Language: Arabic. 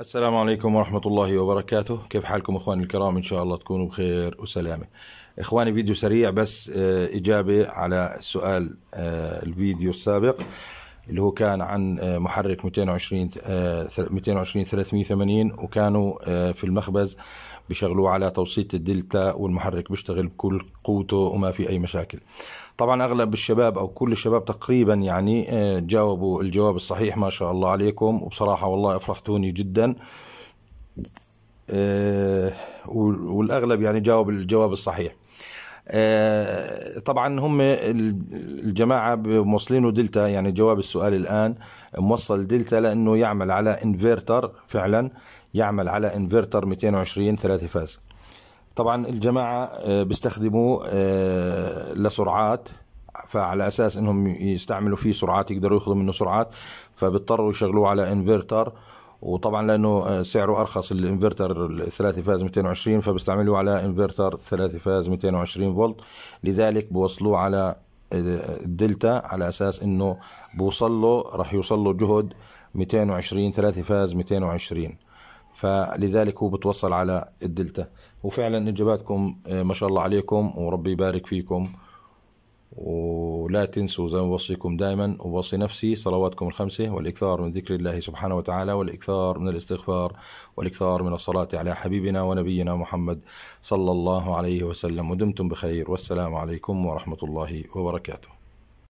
السلام عليكم ورحمة الله وبركاته كيف حالكم إخواني الكرام إن شاء الله تكونوا بخير وسلامة إخواني فيديو سريع بس آه، إجابة على سؤال آه، الفيديو السابق اللي هو كان عن آه، محرك 220 220 380 وكانوا في المخبز بيشغلوا على توسيط الدلتا والمحرك بيشتغل بكل قوته وما في أي مشاكل طبعا اغلب الشباب او كل الشباب تقريبا يعني آه، جاوبوا الجواب الصحيح ما شاء الله عليكم وبصراحه والله افرحتوني جدا آه، والاغلب يعني جاوب الجواب الصحيح آه، طبعا هم الجماعه موصلينه دلتا يعني جواب السؤال الان موصل دلتا لانه يعمل على انفرتر فعلا يعمل على انفرتر 220 ثلاثة فاز طبعا الجماعه آه، بيستخدموا آه، لسرعات فعلى اساس انهم يستعملوا فيه سرعات يقدروا ياخذوا منه سرعات فبيضطروا يشغلوه على انفرتر وطبعا لانه آه، سعره ارخص الانفرتر الثلاثي فاز 220 فبيستعملوه على انفرتر ثلاثي فاز 220 فولت لذلك بوصلوه على الدلتا على اساس انه بوصل له راح يوصل له جهد 220 ثلاثي فاز 220 فلذلك هو بتوصل على الدلتا وفعلا إجاباتكم آه، ما شاء الله عليكم وربي يبارك فيكم ولا تنسوا زي ما بوصيكم دائما وبوصي نفسي صلواتكم الخمسة والإكثار من ذكر الله سبحانه وتعالى والإكثار من الاستغفار والإكثار من الصلاة على حبيبنا ونبينا محمد صلى الله عليه وسلم ودمتم بخير والسلام عليكم ورحمة الله وبركاته